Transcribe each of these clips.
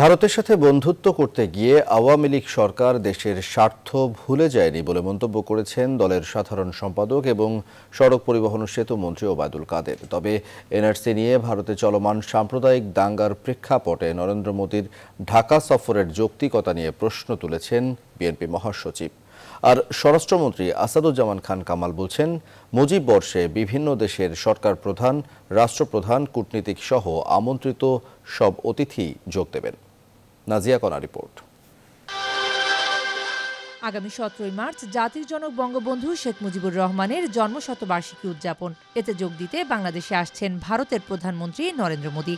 ভারতের সাথে বন্ধুত্ব করতে গিয়ে আওয়ামী লীগ সরকার দেশের স্বার্থ ভুলে যায়নি বলে মন্তব্য করেছেন দলের সাধারণ সম্পাদক এবং সড়ক পরিবহন সেতু মন্ত্রী ওবায়দুল কাদের তবে এনআরসি নিয়ে ভারতে চলমান সাম্প্রদায়িক দাঙ্গার প্রেক্ষাপটে নরেন্দ্র মোদীর ঢাকা সফরের যৌক্তিকতা নিয়ে প্রশ্ন তুলেছেন বিএনপি মহাসচিব আর স্বরাষ্ট্রমন্ত্রী আসাদুজ্জামান খান কামাল বলছেন মুজিব বর্ষে বিভিন্ন দেশের সরকার প্রধান রাষ্ট্রপ্রধান কূটনীতিক সহ আমন্ত্রিত সব অতিথি যোগ দেবেন নাজিয়া কনা রিপোর্ট আগামী সতেরোই মার্চ জাতির জনক বঙ্গবন্ধু শেখ মুজিবুর রহমানের জন্মশতবার্ষিকী উদযাপন এতে যোগ দিতে বাংলাদেশে আসছেন ভারতের প্রধানমন্ত্রী নরেন্দ্র মোদী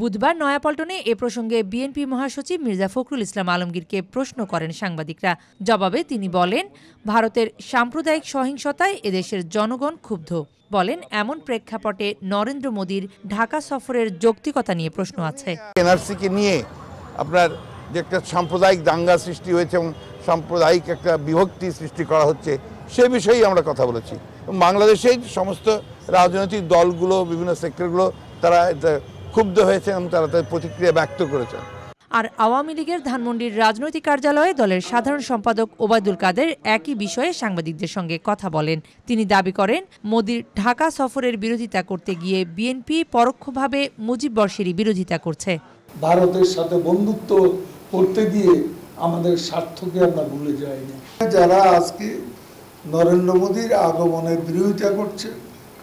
বুধবার নয়াপল্টনে এ প্রসঙ্গে বিএনপি মহাসচিব মির্জা ফখরুল ইসলাম আলমগীরকে প্রশ্ন করেন সাংবাদিকরা জবাবে তিনি বলেন ভারতের সাম্প্রদায়িক সহিংসতায় এদেশের জনগণ ক্ষুব্ধ বলেন এমন প্রেক্ষাপটে নরেন্দ্র মোদীর ঢাকা সফরের যৌক্তিকতা নিয়ে প্রশ্ন আছে এনআরসিকে নিয়ে আপনার যে একটা সাম্প্রদায়িক দাঙ্গা সৃষ্টি হয়েছে এবং সাম্প্রদায়িক একটা বিভক্তি সৃষ্টি করা হচ্ছে সে বিষয়েই আমরা কথা বলেছি বাংলাদেশেই সমস্ত রাজনৈতিক দলগুলো বিভিন্ন সেক্টরগুলো তারা ক্ষুব্ধ হয়েছে এবং তারা তাদের প্রতিক্রিয়া ব্যক্ত করেছেন আর আওয়ামী লীগের ধানমন্ডির রাজনৈতিক কার্যালয়ে দলের সাধারণ সম্পাদক ওবায়দুল কাদের একই বিষয়ে সাংবাদিকদের সঙ্গে কথা বলেন তিনি দাবি করেন মোদীর ঢাকা সফরের বিরোধিতা করতে গিয়ে বিএনপি পরোক্ষভাবে মুজিব বর্ষেরই বিরোধিতা করছে ভারতের সাথে বন্ধুত্ব করতে গিয়ে আমাদের স্বার্থকে আমরা ভুলে যাইনি যারা আজকে নরেন্দ্র মোদীর আগমনের বিরোধিতা করছে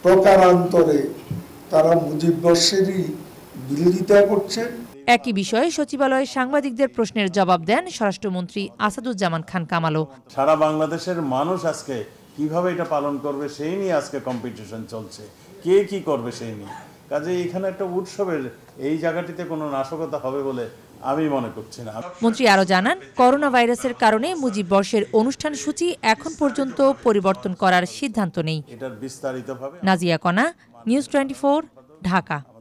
প্রকারান্তরে তারা মুজিব বর্ষেরই বিরোধিতা করছে একই বিষয়ে সচিবালয়ে সাংবাদিকদের প্রশ্নের জবাব দেন স্বরাষ্ট্রমন্ত্রী আসাদুজ্জামান খান কামালও সারা বাংলাদেশের মানুষ আজকে কিভাবে এটা পালন করবে সেই নিয়ে আজকে কম্পিটিশন চলছে কে কি করবে সেই নিয়ে কাজে এখানে একটা উৎসবের এই জায়গাটিতে কোনো নাশকতা হবে বলে আমি মনে করছি না মন্ত্রী আরো জানান করোনা ভাইরাসের কারণে মুজিব বর্ষের অনুষ্ঠান সূচি এখন পর্যন্ত পরিবর্তন করার সিদ্ধান্ত নেই এটার বিস্তারিতভাবে নাজিয়া কনা নিউজ টোয়েন্টি ঢাকা